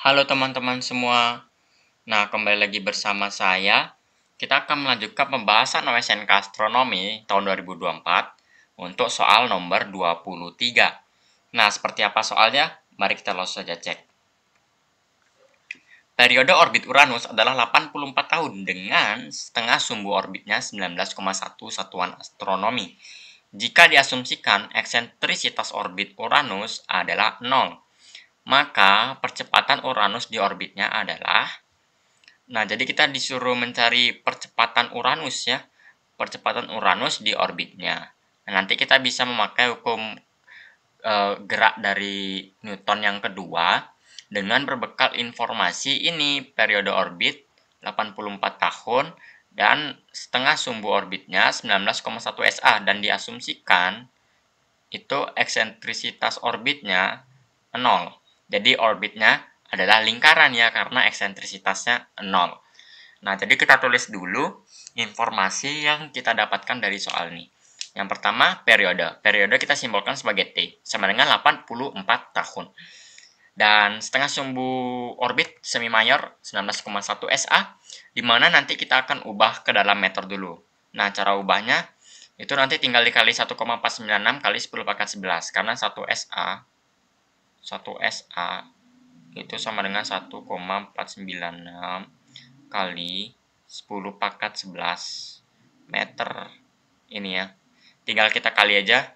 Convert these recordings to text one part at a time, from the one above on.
Halo teman-teman semua. Nah, kembali lagi bersama saya. Kita akan melanjutkan pembahasan OSNK Astronomi tahun 2024 untuk soal nomor 23. Nah, seperti apa soalnya? Mari kita langsung saja cek. Periode orbit Uranus adalah 84 tahun dengan setengah sumbu orbitnya 19,1 satuan astronomi. Jika diasumsikan eksentrisitas orbit Uranus adalah 0 maka percepatan Uranus di orbitnya adalah nah jadi kita disuruh mencari percepatan Uranus ya percepatan Uranus di orbitnya nah, nanti kita bisa memakai hukum e, gerak dari Newton yang kedua dengan berbekal informasi ini periode orbit 84 tahun dan setengah sumbu orbitnya 19,1 SA dan diasumsikan itu eksentrisitas orbitnya 0. Jadi orbitnya adalah lingkaran ya karena eksentrisitasnya 0. Nah, jadi kita tulis dulu informasi yang kita dapatkan dari soal ini. Yang pertama, periode. Periode kita simbolkan sebagai T, sama dengan 84 tahun. Dan setengah sumbu orbit semi mayor 19,1 SA, di mana nanti kita akan ubah ke dalam meter dulu. Nah, cara ubahnya itu nanti tinggal dikali 1,496 kali 10 pangkat 11, karena 1 SA 1 SA itu sama dengan 1,496 kali 10 pangkat 11 meter ini ya. Tinggal kita kali aja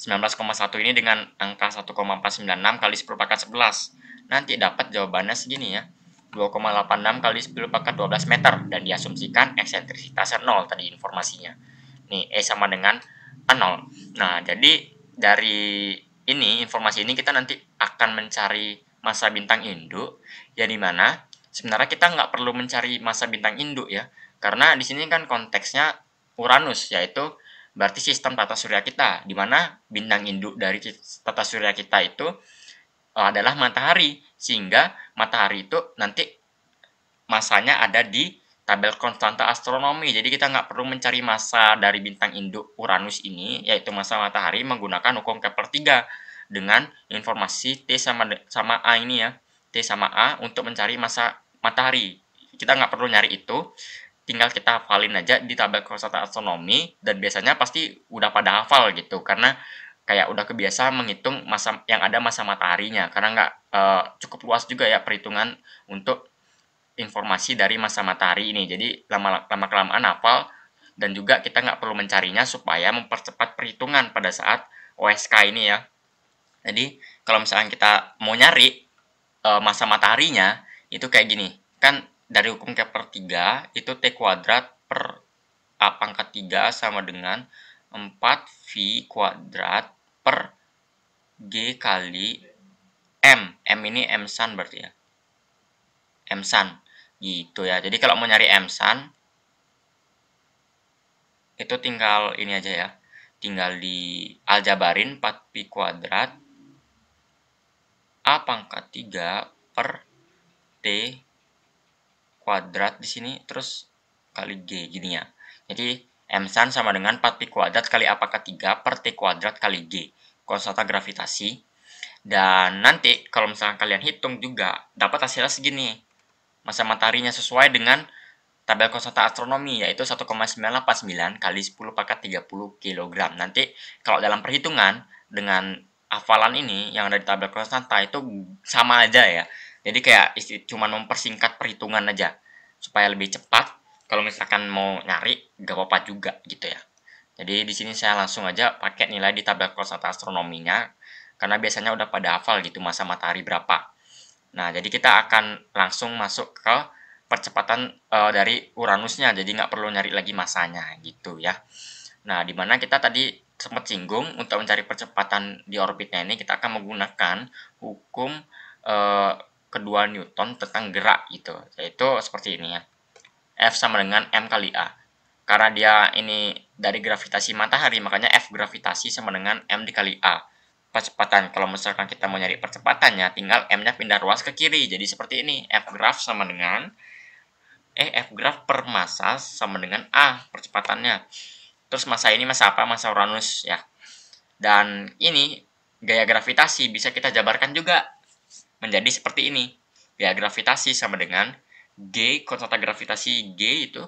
19,1 ini dengan angka 1,496 kali 10 pangkat 11. Nanti dapat jawabannya segini ya. 2,86 kali 10 pangkat 12 meter dan diasumsikan eksentrisitasnya 0 tadi informasinya. Nih, E sama dengan 0. Nah, jadi dari ini informasi ini kita nanti akan mencari masa bintang induk ya di mana sebenarnya kita nggak perlu mencari masa bintang induk ya karena di sini kan konteksnya Uranus yaitu berarti sistem tata surya kita di mana bintang induk dari tata surya kita itu e, adalah matahari sehingga matahari itu nanti masanya ada di tabel konstanta astronomi. Jadi kita nggak perlu mencari masa dari bintang induk Uranus ini, yaitu masa matahari menggunakan hukum Kepler 3 dengan informasi T sama sama A ini ya. T sama A untuk mencari masa matahari. Kita nggak perlu nyari itu, tinggal kita hafalin aja di tabel konstanta astronomi dan biasanya pasti udah pada hafal gitu karena kayak udah kebiasa menghitung masa yang ada masa mataharinya karena nggak e, cukup luas juga ya perhitungan untuk informasi dari masa matahari ini. Jadi lama lama kelamaan hafal dan juga kita nggak perlu mencarinya supaya mempercepat perhitungan pada saat OSK ini ya. Jadi kalau misalnya kita mau nyari e, masa mataharinya itu kayak gini. Kan dari hukum Kepler 3 itu T kuadrat per A pangkat 3 sama dengan 4V kuadrat per G kali M. M ini M sun berarti ya. M sun gitu ya jadi kalau mau nyari msan itu tinggal ini aja ya tinggal di aljabarin 4 pi kuadrat a pangkat 3 per t kuadrat di sini terus kali g gini ya jadi m san sama dengan 4 pi kuadrat kali a pangkat 3 per t kuadrat kali g konstanta gravitasi dan nanti kalau misalkan kalian hitung juga dapat hasilnya segini masa mataharinya sesuai dengan tabel konstanta astronomi yaitu 1,989 kali 10 pangkat 30 kg. Nanti kalau dalam perhitungan dengan hafalan ini yang ada di tabel konstanta itu sama aja ya. Jadi kayak cuma mempersingkat perhitungan aja supaya lebih cepat. Kalau misalkan mau nyari gak apa-apa juga gitu ya. Jadi di sini saya langsung aja pakai nilai di tabel konstanta astronominya karena biasanya udah pada hafal gitu masa matahari berapa. Nah, jadi kita akan langsung masuk ke percepatan e, dari Uranusnya, jadi nggak perlu nyari lagi masanya gitu ya. Nah, di mana kita tadi sempat singgung untuk mencari percepatan di orbitnya ini kita akan menggunakan hukum e, kedua Newton tentang gerak gitu, yaitu seperti ini ya. F sama dengan M kali A. Karena dia ini dari gravitasi matahari, makanya F gravitasi sama dengan M dikali A percepatan. Kalau misalkan kita mau nyari percepatannya, tinggal M-nya pindah ruas ke kiri. Jadi seperti ini, F graf sama dengan, eh, F graf per masa sama dengan A percepatannya. Terus masa ini masa apa? Masa Uranus, ya. Dan ini, gaya gravitasi bisa kita jabarkan juga menjadi seperti ini. Gaya gravitasi sama dengan G, konstanta gravitasi G itu,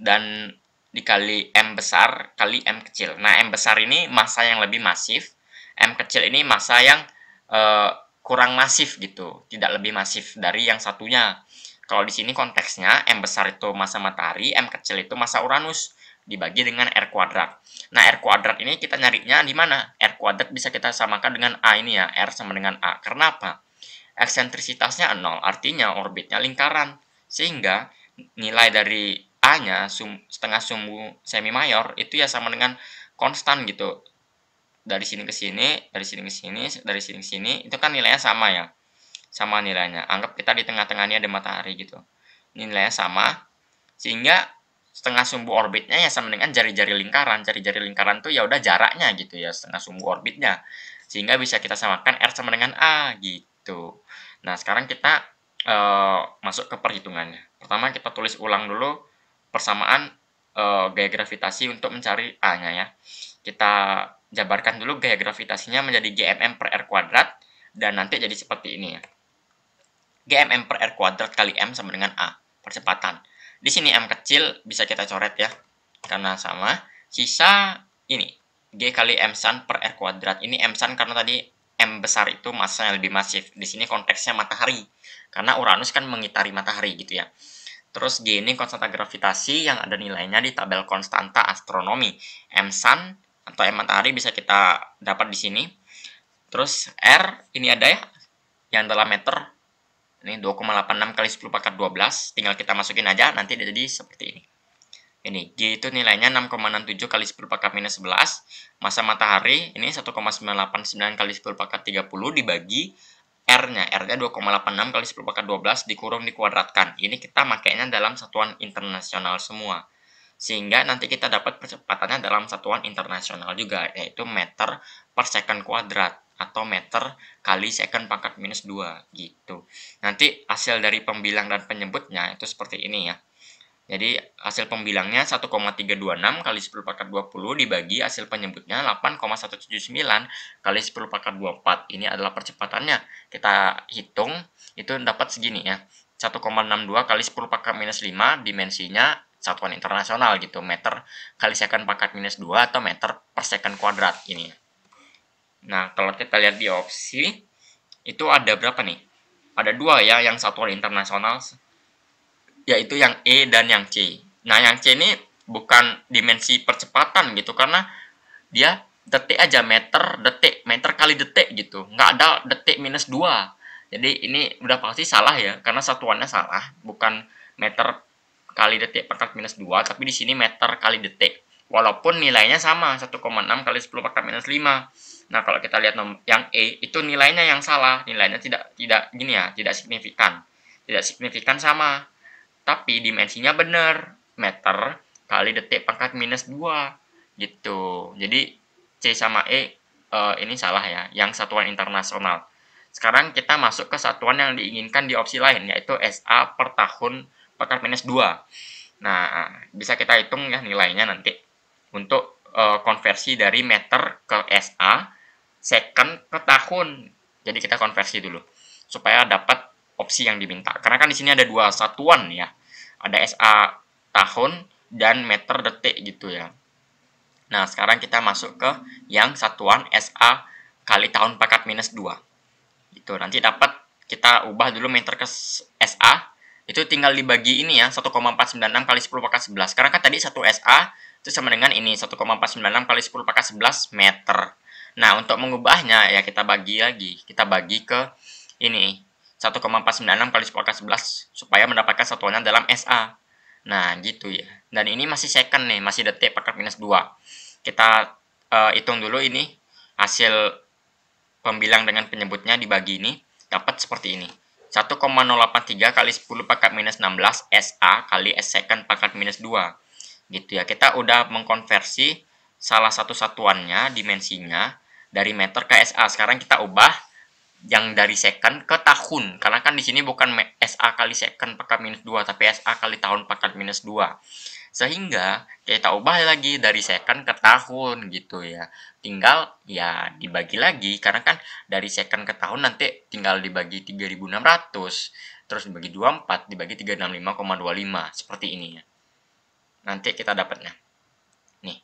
dan dikali M besar kali M kecil. Nah, M besar ini masa yang lebih masif, M kecil ini masa yang uh, kurang masif gitu, tidak lebih masif dari yang satunya. Kalau di sini konteksnya M besar itu masa matahari, M kecil itu masa Uranus dibagi dengan R kuadrat. Nah, R kuadrat ini kita nyarinya di mana? R kuadrat bisa kita samakan dengan A ini ya, R sama dengan A. Karena apa? Eksentrisitasnya 0, artinya orbitnya lingkaran. Sehingga nilai dari A-nya setengah sumbu semi mayor itu ya sama dengan konstan gitu dari sini ke sini, dari sini ke sini, dari sini ke sini, itu kan nilainya sama ya. Sama nilainya. Anggap kita di tengah-tengahnya ada matahari gitu. Ini nilainya sama. Sehingga setengah sumbu orbitnya ya sama dengan jari-jari lingkaran. Jari-jari lingkaran tuh ya udah jaraknya gitu ya, setengah sumbu orbitnya. Sehingga bisa kita samakan R sama dengan A gitu. Nah, sekarang kita uh, masuk ke perhitungannya. Pertama kita tulis ulang dulu persamaan uh, gaya gravitasi untuk mencari A-nya ya. Kita jabarkan dulu gaya gravitasinya menjadi GMM per R kuadrat dan nanti jadi seperti ini ya. GMM per R kuadrat kali M sama dengan A, percepatan. Di sini M kecil bisa kita coret ya, karena sama. Sisa ini, G kali M sun per R kuadrat. Ini M sun karena tadi M besar itu masanya lebih masif. Di sini konteksnya matahari, karena Uranus kan mengitari matahari gitu ya. Terus G ini konstanta gravitasi yang ada nilainya di tabel konstanta astronomi. M sun atau M matahari bisa kita dapat di sini. Terus R ini ada ya yang dalam meter ini 2,86 kali 10 pangkat 12 tinggal kita masukin aja nanti jadi seperti ini. Ini G itu nilainya 6,67 kali 10 pangkat minus 11 masa matahari ini 1,989 kali 10 pangkat 30 dibagi R-nya, R-nya 2,86 kali 10 pangkat 12 dikurung dikuadratkan. Ini kita makainya dalam satuan internasional semua sehingga nanti kita dapat percepatannya dalam satuan internasional juga yaitu meter per second kuadrat atau meter kali second pangkat minus 2 gitu nanti hasil dari pembilang dan penyebutnya itu seperti ini ya jadi hasil pembilangnya 1,326 kali 10 pangkat 20 dibagi hasil penyebutnya 8,179 kali 10 pangkat 24 ini adalah percepatannya kita hitung itu dapat segini ya 1,62 kali 10 pangkat minus 5 dimensinya satuan internasional gitu, meter kali second pangkat minus 2 atau meter per second kuadrat ini. Nah, kalau kita lihat di opsi, itu ada berapa nih? Ada dua ya, yang satuan internasional, yaitu yang E dan yang C. Nah, yang C ini bukan dimensi percepatan gitu, karena dia detik aja, meter, detik, meter kali detik gitu. Nggak ada detik minus 2. Jadi ini udah pasti salah ya, karena satuannya salah, bukan meter kali detik pangkat minus 2, tapi di sini meter kali detik. Walaupun nilainya sama, 1,6 kali 10 pangkat minus 5. Nah, kalau kita lihat yang E, itu nilainya yang salah. Nilainya tidak tidak gini ya, tidak signifikan. Tidak signifikan sama. Tapi dimensinya benar. Meter kali detik pangkat minus 2. Gitu. Jadi, C sama E uh, ini salah ya, yang satuan internasional. Sekarang kita masuk ke satuan yang diinginkan di opsi lain, yaitu SA per tahun pangkat minus 2. Nah, bisa kita hitung ya nilainya nanti untuk uh, konversi dari meter ke SA, second ke tahun. Jadi kita konversi dulu supaya dapat opsi yang diminta. Karena kan di sini ada dua satuan ya. Ada SA tahun dan meter detik gitu ya. Nah, sekarang kita masuk ke yang satuan SA kali tahun pangkat minus 2. Gitu, nanti dapat kita ubah dulu meter ke SA itu tinggal dibagi ini ya 1,496 kali 10 pangkat 11 karena kan tadi 1 SA itu sama dengan ini 1,496 kali 10 pangkat 11 meter nah untuk mengubahnya ya kita bagi lagi kita bagi ke ini 1,496 kali 10 pangkat 11 supaya mendapatkan satuannya dalam SA nah gitu ya dan ini masih second nih masih detik pangkat minus 2 kita uh, hitung dulu ini hasil pembilang dengan penyebutnya dibagi ini dapat seperti ini 1,083 kali 10 pangkat minus 16 SA kali S second pangkat minus 2. Gitu ya, kita udah mengkonversi salah satu satuannya, dimensinya, dari meter ke SA. Sekarang kita ubah yang dari second ke tahun. Karena kan di sini bukan SA kali second pangkat minus 2, tapi SA kali tahun pangkat minus 2. Sehingga kita ubah lagi dari second ke tahun gitu ya tinggal ya dibagi lagi karena kan dari second ke tahun nanti tinggal dibagi 3600 terus dibagi 24 dibagi 365,25 seperti ini ya nanti kita dapatnya nih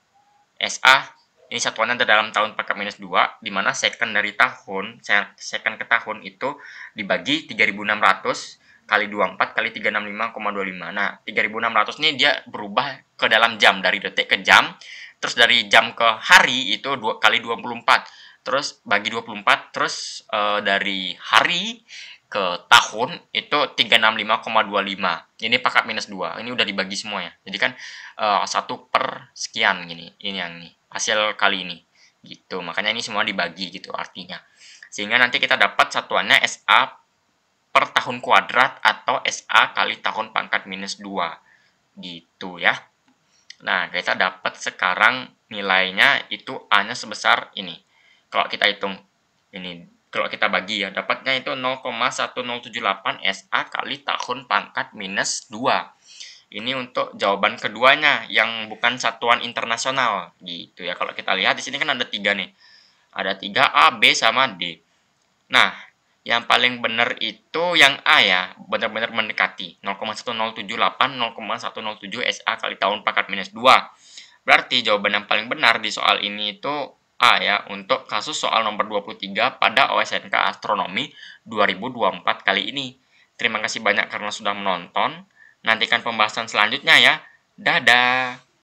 SA ini satuannya ada dalam tahun pakai minus 2 di mana second dari tahun second ke tahun itu dibagi 3600 kali 24 kali 365,25 nah 3600 ini dia berubah ke dalam jam dari detik ke jam terus dari jam ke hari itu dua kali 24 terus bagi 24 terus e, dari hari ke tahun itu 365,25 ini pakat minus 2 ini udah dibagi semuanya jadi kan eh, satu per sekian gini ini yang ini hasil kali ini gitu makanya ini semua dibagi gitu artinya sehingga nanti kita dapat satuannya SA per tahun kuadrat atau SA kali tahun pangkat minus 2 gitu ya Nah, kita dapat sekarang nilainya itu A-nya sebesar ini. Kalau kita hitung ini, kalau kita bagi ya, dapatnya itu 0,1078 SA kali tahun pangkat minus 2. Ini untuk jawaban keduanya yang bukan satuan internasional gitu ya. Kalau kita lihat di sini kan ada tiga nih. Ada tiga A, B, sama D. Nah, yang paling benar itu yang A ya, benar-benar mendekati. 0,1078 0,107 SA kali tahun pangkat minus 2. Berarti jawaban yang paling benar di soal ini itu A ya, untuk kasus soal nomor 23 pada OSNK Astronomi 2024 kali ini. Terima kasih banyak karena sudah menonton. Nantikan pembahasan selanjutnya ya. Dadah!